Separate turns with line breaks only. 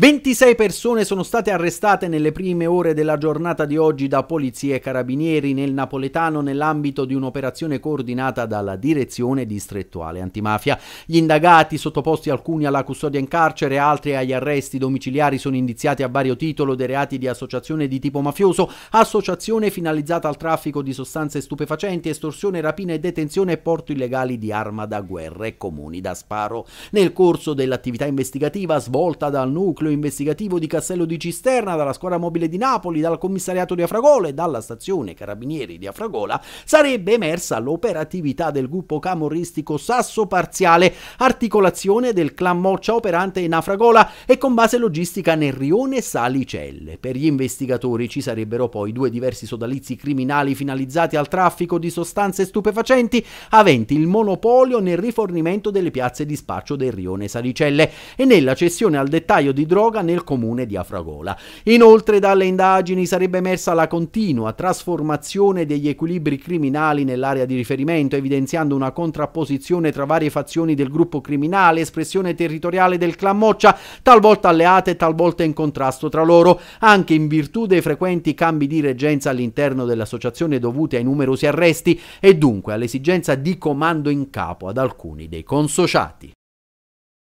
26 persone sono state arrestate nelle prime ore della giornata di oggi da polizie e carabinieri nel napoletano nell'ambito di un'operazione coordinata dalla direzione distrettuale antimafia. Gli indagati, sottoposti alcuni alla custodia in carcere, e altri agli arresti domiciliari, sono indiziati a vario titolo dei reati di associazione di tipo mafioso, associazione finalizzata al traffico di sostanze stupefacenti, estorsione, rapina e detenzione e porto illegali di arma da guerra e comuni da sparo. Nel corso dell'attività investigativa svolta dal nucleo nucleo investigativo di Castello di Cisterna, dalla squadra mobile di Napoli, dal commissariato di Afragola e dalla stazione Carabinieri di Afragola, sarebbe emersa l'operatività del gruppo camorristico Sasso Parziale, articolazione del clan Moccia operante in Afragola e con base logistica nel Rione Salicelle. Per gli investigatori ci sarebbero poi due diversi sodalizi criminali finalizzati al traffico di sostanze stupefacenti, aventi il monopolio nel rifornimento delle piazze di spaccio del Rione Salicelle e nella cessione al dettaglio di droga nel comune di Afragola. Inoltre dalle indagini sarebbe emersa la continua trasformazione degli equilibri criminali nell'area di riferimento, evidenziando una contrapposizione tra varie fazioni del gruppo criminale, espressione territoriale del clan Moccia, talvolta alleate e talvolta in contrasto tra loro, anche in virtù dei frequenti cambi di reggenza all'interno dell'associazione dovuti ai numerosi arresti e dunque all'esigenza di comando in capo ad alcuni dei consociati.